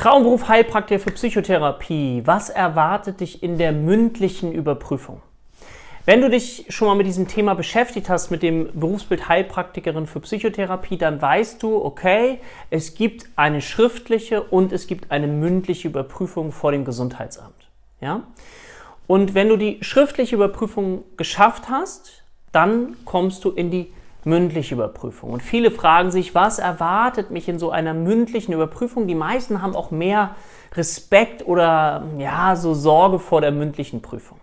Traumberuf Heilpraktiker für Psychotherapie. Was erwartet dich in der mündlichen Überprüfung? Wenn du dich schon mal mit diesem Thema beschäftigt hast, mit dem Berufsbild Heilpraktikerin für Psychotherapie, dann weißt du, okay, es gibt eine schriftliche und es gibt eine mündliche Überprüfung vor dem Gesundheitsamt. Ja? Und wenn du die schriftliche Überprüfung geschafft hast, dann kommst du in die mündliche Überprüfung. Und viele fragen sich, was erwartet mich in so einer mündlichen Überprüfung? Die meisten haben auch mehr Respekt oder ja, so Sorge vor der mündlichen Prüfung.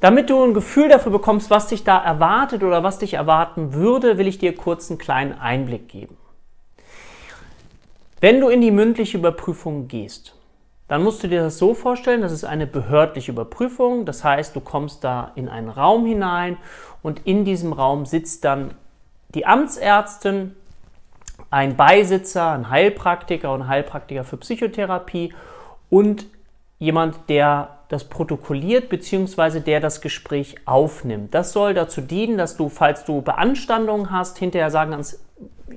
Damit du ein Gefühl dafür bekommst, was dich da erwartet oder was dich erwarten würde, will ich dir kurz einen kleinen Einblick geben. Wenn du in die mündliche Überprüfung gehst, dann musst du dir das so vorstellen, das ist eine behördliche Überprüfung. Das heißt, du kommst da in einen Raum hinein und in diesem Raum sitzt dann die Amtsärztin, ein Beisitzer, ein Heilpraktiker und Heilpraktiker für Psychotherapie und jemand, der das protokolliert bzw. der das Gespräch aufnimmt. Das soll dazu dienen, dass du, falls du Beanstandungen hast, hinterher sagen kannst,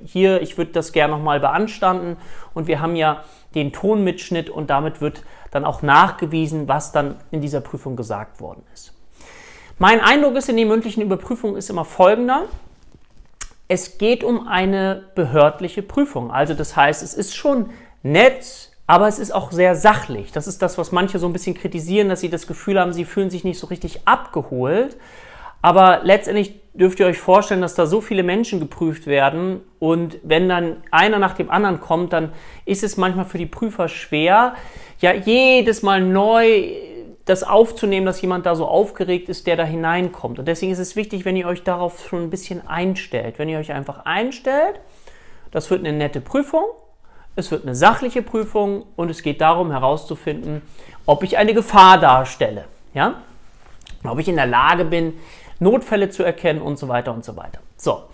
hier, ich würde das gerne nochmal beanstanden. Und wir haben ja den Tonmitschnitt und damit wird dann auch nachgewiesen, was dann in dieser Prüfung gesagt worden ist. Mein Eindruck ist in den mündlichen Überprüfungen ist immer folgender. Es geht um eine behördliche Prüfung. Also das heißt, es ist schon nett, aber es ist auch sehr sachlich. Das ist das, was manche so ein bisschen kritisieren, dass sie das Gefühl haben, sie fühlen sich nicht so richtig abgeholt. Aber letztendlich dürft ihr euch vorstellen, dass da so viele Menschen geprüft werden und wenn dann einer nach dem anderen kommt, dann ist es manchmal für die Prüfer schwer, ja jedes Mal neu das aufzunehmen, dass jemand da so aufgeregt ist, der da hineinkommt. Und deswegen ist es wichtig, wenn ihr euch darauf schon ein bisschen einstellt. Wenn ihr euch einfach einstellt, das wird eine nette Prüfung, es wird eine sachliche Prüfung und es geht darum herauszufinden, ob ich eine Gefahr darstelle. Ja? Ob ich in der Lage bin, Notfälle zu erkennen und so weiter und so weiter. So,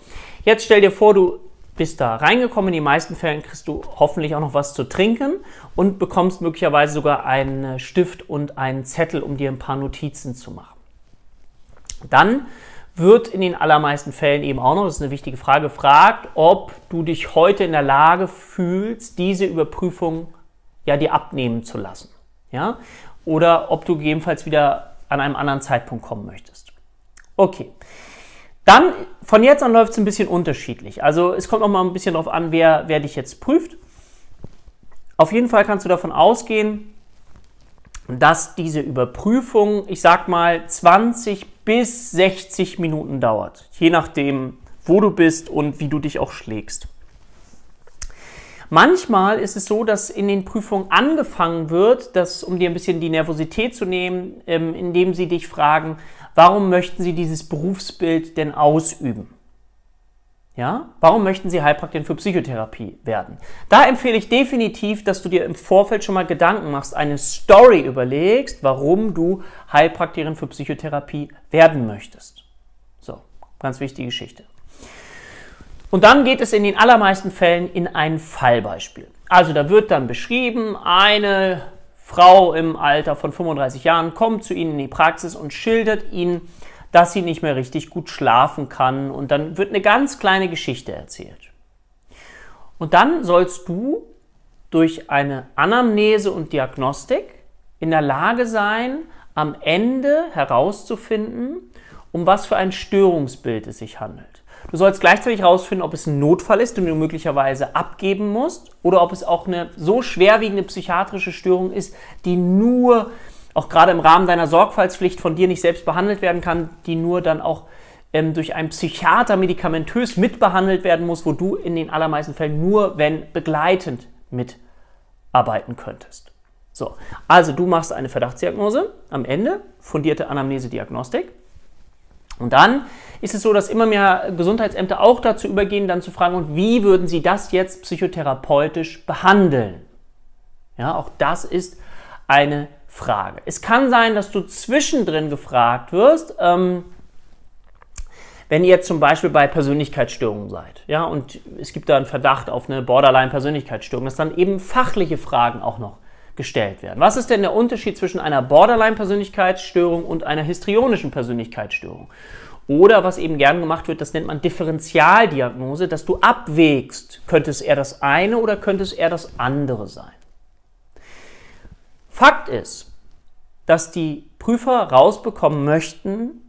jetzt stell dir vor, du bist da reingekommen. In den meisten Fällen kriegst du hoffentlich auch noch was zu trinken und bekommst möglicherweise sogar einen Stift und einen Zettel, um dir ein paar Notizen zu machen. Dann wird in den allermeisten Fällen eben auch noch, das ist eine wichtige Frage, gefragt, ob du dich heute in der Lage fühlst, diese Überprüfung ja dir abnehmen zu lassen. Ja? Oder ob du gegebenenfalls wieder an einem anderen Zeitpunkt kommen möchtest. Okay. Dann, von jetzt an läuft es ein bisschen unterschiedlich. Also es kommt auch mal ein bisschen darauf an, wer, wer dich jetzt prüft. Auf jeden Fall kannst du davon ausgehen, dass diese Überprüfung, ich sag mal, 20 bis 60 Minuten dauert. Je nachdem, wo du bist und wie du dich auch schlägst. Manchmal ist es so, dass in den Prüfungen angefangen wird, dass, um dir ein bisschen die Nervosität zu nehmen, ähm, indem sie dich fragen, warum möchten Sie dieses Berufsbild denn ausüben? Ja, warum möchten Sie Heilpraktiker für Psychotherapie werden? Da empfehle ich definitiv, dass du dir im Vorfeld schon mal Gedanken machst, eine Story überlegst, warum du Heilpraktikerin für Psychotherapie werden möchtest. So, ganz wichtige Geschichte. Und dann geht es in den allermeisten Fällen in ein Fallbeispiel. Also da wird dann beschrieben, eine Frau im Alter von 35 Jahren kommt zu Ihnen in die Praxis und schildert Ihnen, dass sie nicht mehr richtig gut schlafen kann und dann wird eine ganz kleine Geschichte erzählt. Und dann sollst du durch eine Anamnese und Diagnostik in der Lage sein, am Ende herauszufinden, um was für ein Störungsbild es sich handelt. Du sollst gleichzeitig herausfinden, ob es ein Notfall ist, den du möglicherweise abgeben musst, oder ob es auch eine so schwerwiegende psychiatrische Störung ist, die nur, auch gerade im Rahmen deiner Sorgfaltspflicht, von dir nicht selbst behandelt werden kann, die nur dann auch ähm, durch einen Psychiater medikamentös mitbehandelt werden muss, wo du in den allermeisten Fällen nur, wenn begleitend mitarbeiten könntest. So, also du machst eine Verdachtsdiagnose am Ende, fundierte Anamnese-Diagnostik. Und dann ist es so, dass immer mehr Gesundheitsämter auch dazu übergehen, dann zu fragen, und wie würden Sie das jetzt psychotherapeutisch behandeln? Ja, auch das ist eine Frage. Es kann sein, dass du zwischendrin gefragt wirst, ähm, wenn ihr zum Beispiel bei Persönlichkeitsstörungen seid, ja, und es gibt da einen Verdacht auf eine Borderline-Persönlichkeitsstörung, dass dann eben fachliche Fragen auch noch gestellt werden. Was ist denn der Unterschied zwischen einer Borderline-Persönlichkeitsstörung und einer histrionischen Persönlichkeitsstörung? Oder was eben gern gemacht wird, das nennt man Differentialdiagnose, dass du abwägst, könnte es eher das eine oder könnte es eher das andere sein. Fakt ist, dass die Prüfer rausbekommen möchten,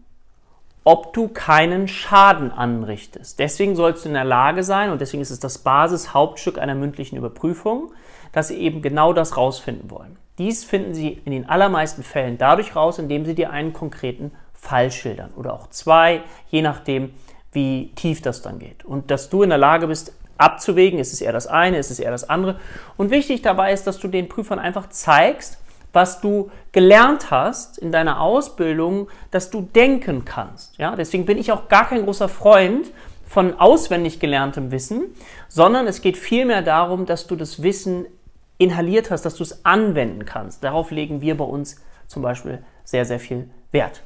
ob du keinen Schaden anrichtest. Deswegen sollst du in der Lage sein, und deswegen ist es das Basishauptstück einer mündlichen Überprüfung, dass sie eben genau das rausfinden wollen. Dies finden sie in den allermeisten Fällen dadurch raus, indem sie dir einen konkreten Fall schildern oder auch zwei, je nachdem, wie tief das dann geht. Und dass du in der Lage bist, abzuwägen, ist es eher das eine, ist es eher das andere. Und wichtig dabei ist, dass du den Prüfern einfach zeigst, was du gelernt hast in deiner Ausbildung, dass du denken kannst. Ja? Deswegen bin ich auch gar kein großer Freund von auswendig gelerntem Wissen, sondern es geht vielmehr darum, dass du das Wissen inhaliert hast, dass du es anwenden kannst. Darauf legen wir bei uns zum Beispiel sehr, sehr viel Wert.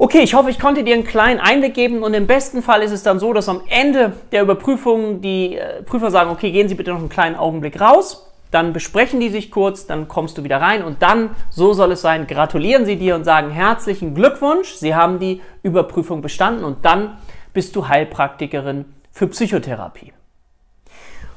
Okay, ich hoffe, ich konnte dir einen kleinen Einblick geben und im besten Fall ist es dann so, dass am Ende der Überprüfung die äh, Prüfer sagen, okay, gehen Sie bitte noch einen kleinen Augenblick raus dann besprechen die sich kurz, dann kommst du wieder rein und dann, so soll es sein, gratulieren sie dir und sagen herzlichen Glückwunsch, sie haben die Überprüfung bestanden und dann bist du Heilpraktikerin für Psychotherapie.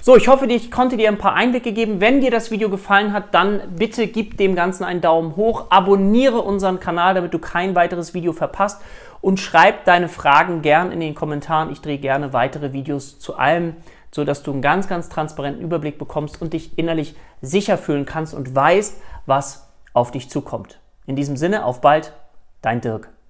So, ich hoffe, ich konnte dir ein paar Einblicke geben. Wenn dir das Video gefallen hat, dann bitte gib dem Ganzen einen Daumen hoch, abonniere unseren Kanal, damit du kein weiteres Video verpasst und schreib deine Fragen gern in den Kommentaren. Ich drehe gerne weitere Videos zu allem sodass du einen ganz, ganz transparenten Überblick bekommst und dich innerlich sicher fühlen kannst und weißt, was auf dich zukommt. In diesem Sinne, auf bald, dein Dirk.